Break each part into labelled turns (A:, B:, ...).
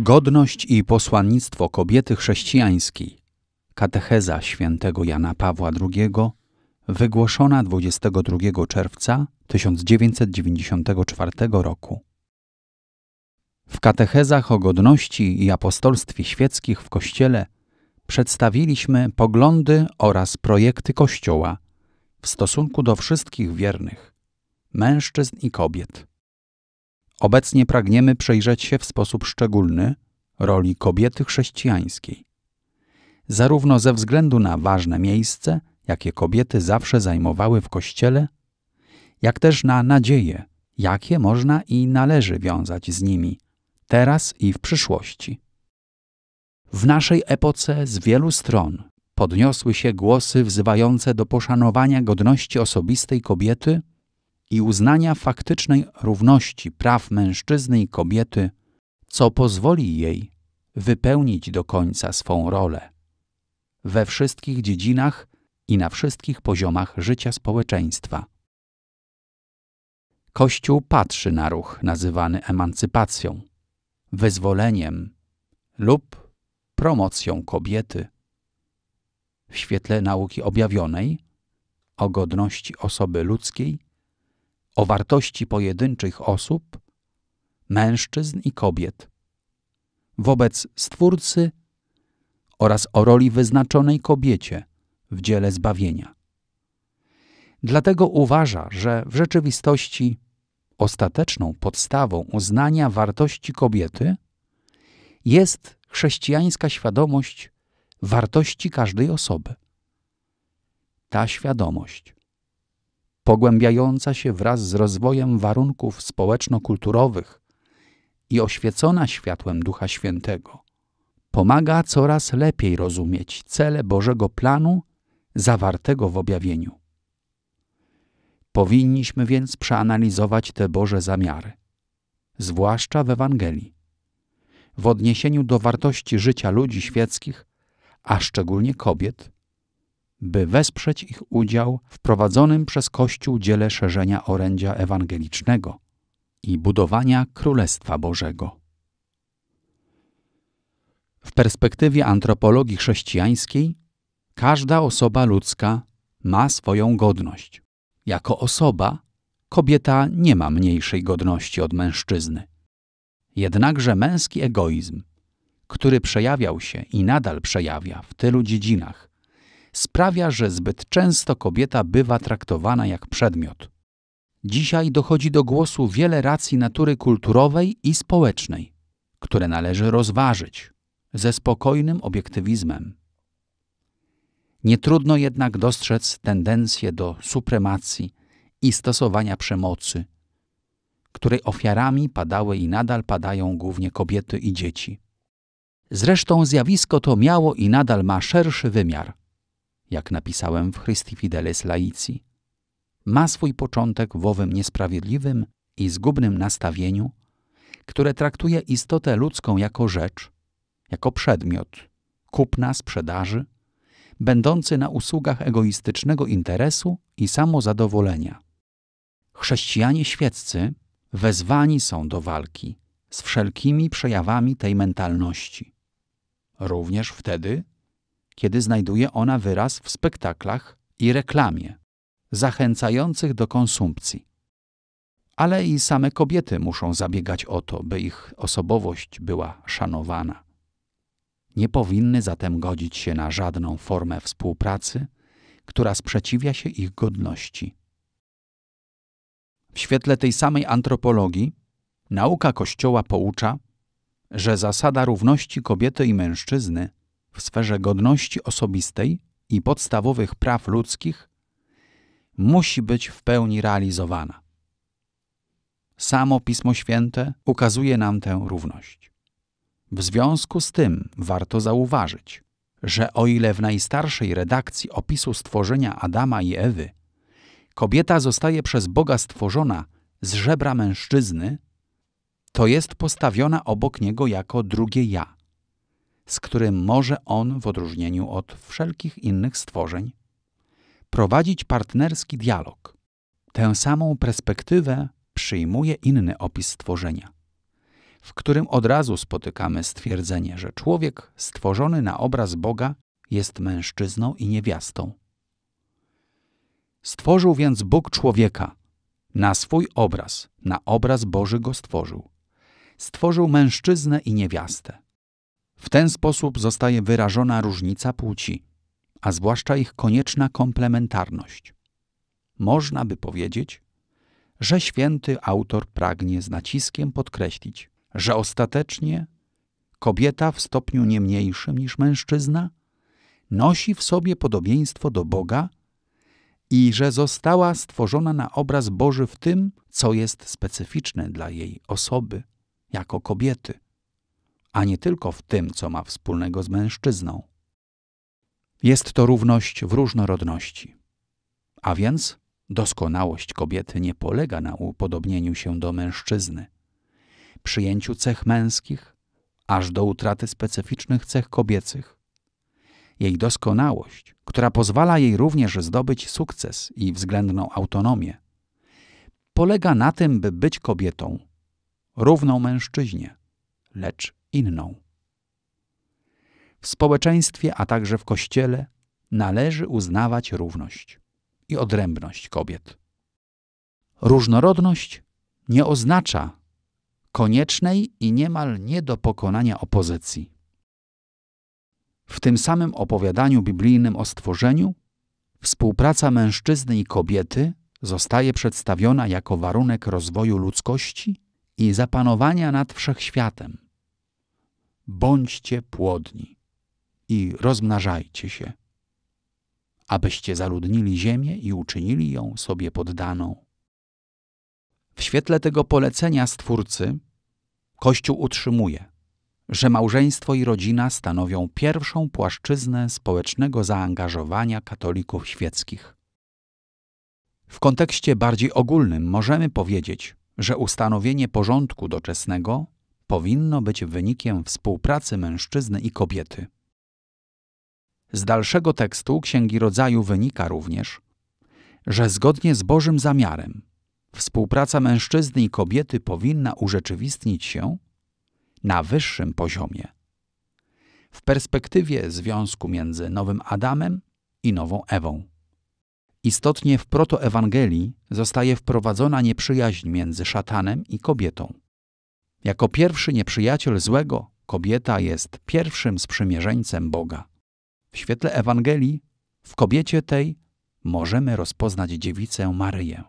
A: Godność i posłannictwo kobiety chrześcijańskiej. Katecheza świętego Jana Pawła II, wygłoszona 22 czerwca 1994 roku. W katechezach o godności i apostolstwie świeckich w Kościele przedstawiliśmy poglądy oraz projekty Kościoła w stosunku do wszystkich wiernych, mężczyzn i kobiet. Obecnie pragniemy przejrzeć się w sposób szczególny roli kobiety chrześcijańskiej, zarówno ze względu na ważne miejsce, jakie kobiety zawsze zajmowały w kościele, jak też na nadzieje, jakie można i należy wiązać z nimi, teraz i w przyszłości. W naszej epoce z wielu stron podniosły się głosy wzywające do poszanowania godności osobistej kobiety i uznania faktycznej równości praw mężczyzny i kobiety, co pozwoli jej wypełnić do końca swą rolę we wszystkich dziedzinach i na wszystkich poziomach życia społeczeństwa. Kościół patrzy na ruch nazywany emancypacją, wyzwoleniem lub promocją kobiety. W świetle nauki objawionej o godności osoby ludzkiej o wartości pojedynczych osób, mężczyzn i kobiet, wobec Stwórcy oraz o roli wyznaczonej kobiecie w dziele zbawienia. Dlatego uważa, że w rzeczywistości ostateczną podstawą uznania wartości kobiety jest chrześcijańska świadomość wartości każdej osoby. Ta świadomość pogłębiająca się wraz z rozwojem warunków społeczno-kulturowych i oświecona światłem Ducha Świętego, pomaga coraz lepiej rozumieć cele Bożego planu zawartego w objawieniu. Powinniśmy więc przeanalizować te Boże zamiary, zwłaszcza w Ewangelii, w odniesieniu do wartości życia ludzi świeckich, a szczególnie kobiet, by wesprzeć ich udział w prowadzonym przez Kościół dziele szerzenia orędzia ewangelicznego i budowania Królestwa Bożego. W perspektywie antropologii chrześcijańskiej każda osoba ludzka ma swoją godność. Jako osoba kobieta nie ma mniejszej godności od mężczyzny. Jednakże męski egoizm, który przejawiał się i nadal przejawia w tylu dziedzinach, sprawia, że zbyt często kobieta bywa traktowana jak przedmiot. Dzisiaj dochodzi do głosu wiele racji natury kulturowej i społecznej, które należy rozważyć ze spokojnym obiektywizmem. Nie trudno jednak dostrzec tendencję do supremacji i stosowania przemocy, której ofiarami padały i nadal padają głównie kobiety i dzieci. Zresztą zjawisko to miało i nadal ma szerszy wymiar jak napisałem w Christi Fidelis Laici, ma swój początek w owym niesprawiedliwym i zgubnym nastawieniu, które traktuje istotę ludzką jako rzecz, jako przedmiot, kupna sprzedaży, będący na usługach egoistycznego interesu i samozadowolenia. Chrześcijanie świeccy wezwani są do walki z wszelkimi przejawami tej mentalności. Również wtedy, kiedy znajduje ona wyraz w spektaklach i reklamie, zachęcających do konsumpcji. Ale i same kobiety muszą zabiegać o to, by ich osobowość była szanowana. Nie powinny zatem godzić się na żadną formę współpracy, która sprzeciwia się ich godności. W świetle tej samej antropologii nauka Kościoła poucza, że zasada równości kobiety i mężczyzny w sferze godności osobistej i podstawowych praw ludzkich musi być w pełni realizowana. Samo Pismo Święte ukazuje nam tę równość. W związku z tym warto zauważyć, że o ile w najstarszej redakcji opisu stworzenia Adama i Ewy kobieta zostaje przez Boga stworzona z żebra mężczyzny, to jest postawiona obok niego jako drugie ja z którym może on w odróżnieniu od wszelkich innych stworzeń prowadzić partnerski dialog. Tę samą perspektywę przyjmuje inny opis stworzenia, w którym od razu spotykamy stwierdzenie, że człowiek stworzony na obraz Boga jest mężczyzną i niewiastą. Stworzył więc Bóg człowieka na swój obraz, na obraz Boży go stworzył. Stworzył mężczyznę i niewiastę. W ten sposób zostaje wyrażona różnica płci, a zwłaszcza ich konieczna komplementarność. Można by powiedzieć, że święty autor pragnie z naciskiem podkreślić, że ostatecznie kobieta w stopniu nie mniejszym niż mężczyzna nosi w sobie podobieństwo do Boga i że została stworzona na obraz Boży w tym, co jest specyficzne dla jej osoby jako kobiety a nie tylko w tym, co ma wspólnego z mężczyzną. Jest to równość w różnorodności. A więc doskonałość kobiety nie polega na upodobnieniu się do mężczyzny, przyjęciu cech męskich, aż do utraty specyficznych cech kobiecych. Jej doskonałość, która pozwala jej również zdobyć sukces i względną autonomię, polega na tym, by być kobietą, równą mężczyźnie, lecz inną. W społeczeństwie, a także w kościele należy uznawać równość i odrębność kobiet. Różnorodność nie oznacza koniecznej i niemal nie do pokonania opozycji. W tym samym opowiadaniu biblijnym o stworzeniu współpraca mężczyzny i kobiety zostaje przedstawiona jako warunek rozwoju ludzkości i zapanowania nad wszechświatem bądźcie płodni i rozmnażajcie się, abyście zaludnili ziemię i uczynili ją sobie poddaną. W świetle tego polecenia Stwórcy Kościół utrzymuje, że małżeństwo i rodzina stanowią pierwszą płaszczyznę społecznego zaangażowania katolików świeckich. W kontekście bardziej ogólnym możemy powiedzieć, że ustanowienie porządku doczesnego powinno być wynikiem współpracy mężczyzny i kobiety. Z dalszego tekstu Księgi Rodzaju wynika również, że zgodnie z Bożym zamiarem współpraca mężczyzny i kobiety powinna urzeczywistnić się na wyższym poziomie. W perspektywie związku między nowym Adamem i nową Ewą. Istotnie w protoewangelii zostaje wprowadzona nieprzyjaźń między szatanem i kobietą. Jako pierwszy nieprzyjaciel złego, kobieta jest pierwszym sprzymierzeńcem Boga. W świetle Ewangelii, w kobiecie tej, możemy rozpoznać dziewicę Maryję.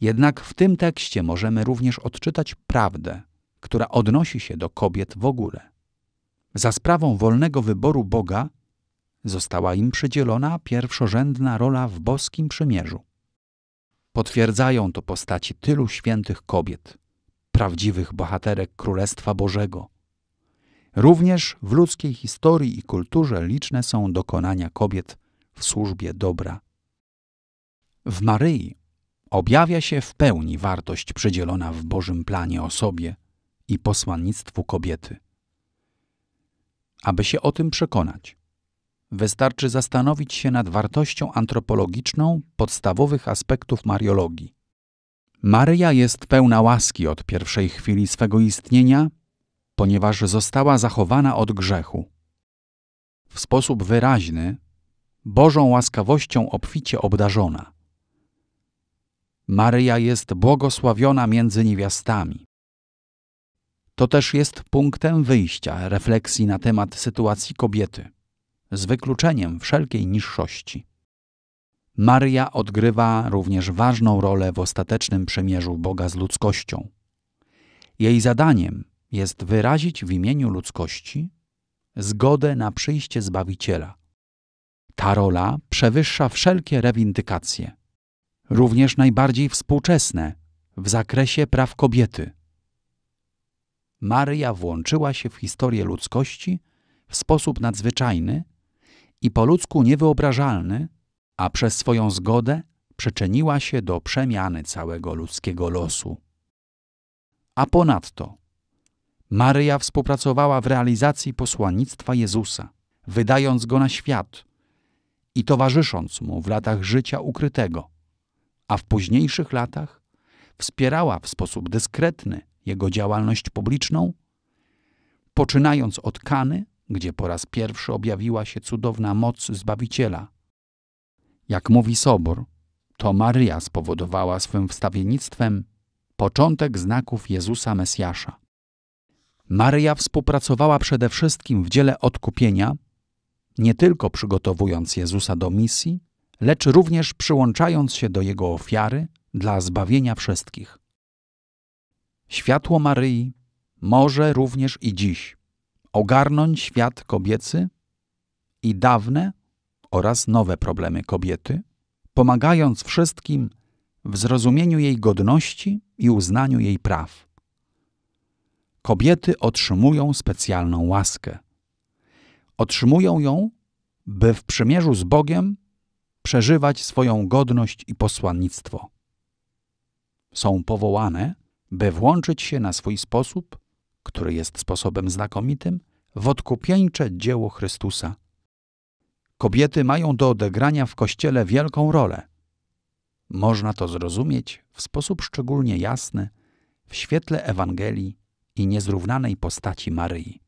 A: Jednak w tym tekście możemy również odczytać prawdę, która odnosi się do kobiet w ogóle. Za sprawą wolnego wyboru Boga została im przydzielona pierwszorzędna rola w boskim przymierzu. Potwierdzają to postaci tylu świętych kobiet, prawdziwych bohaterek Królestwa Bożego. Również w ludzkiej historii i kulturze liczne są dokonania kobiet w służbie dobra. W Maryi objawia się w pełni wartość przydzielona w Bożym planie osobie i posłannictwu kobiety. Aby się o tym przekonać, wystarczy zastanowić się nad wartością antropologiczną podstawowych aspektów mariologii. Maryja jest pełna łaski od pierwszej chwili swego istnienia, ponieważ została zachowana od grzechu. W sposób wyraźny, Bożą łaskawością obficie obdarzona. Maryja jest błogosławiona między niewiastami. To też jest punktem wyjścia refleksji na temat sytuacji kobiety, z wykluczeniem wszelkiej niższości. Maria odgrywa również ważną rolę w ostatecznym przemierzu Boga z ludzkością. Jej zadaniem jest wyrazić w imieniu ludzkości zgodę na przyjście Zbawiciela. Ta rola przewyższa wszelkie rewindykacje, również najbardziej współczesne w zakresie praw kobiety. Maria włączyła się w historię ludzkości w sposób nadzwyczajny i po ludzku niewyobrażalny – a przez swoją zgodę przyczyniła się do przemiany całego ludzkiego losu. A ponadto Maryja współpracowała w realizacji posłannictwa Jezusa, wydając go na świat i towarzysząc mu w latach życia ukrytego, a w późniejszych latach wspierała w sposób dyskretny jego działalność publiczną, poczynając od Kany, gdzie po raz pierwszy objawiła się cudowna moc Zbawiciela – jak mówi Sobor, to Maryja spowodowała swym wstawiennictwem początek znaków Jezusa Mesjasza. Maryja współpracowała przede wszystkim w dziele odkupienia, nie tylko przygotowując Jezusa do misji, lecz również przyłączając się do Jego ofiary dla zbawienia wszystkich. Światło Maryi może również i dziś ogarnąć świat kobiecy i dawne, oraz nowe problemy kobiety, pomagając wszystkim w zrozumieniu jej godności i uznaniu jej praw. Kobiety otrzymują specjalną łaskę. Otrzymują ją, by w przymierzu z Bogiem przeżywać swoją godność i posłannictwo. Są powołane, by włączyć się na swój sposób, który jest sposobem znakomitym, w odkupieńcze dzieło Chrystusa Kobiety mają do odegrania w kościele wielką rolę. Można to zrozumieć w sposób szczególnie jasny w świetle Ewangelii i niezrównanej postaci Maryi.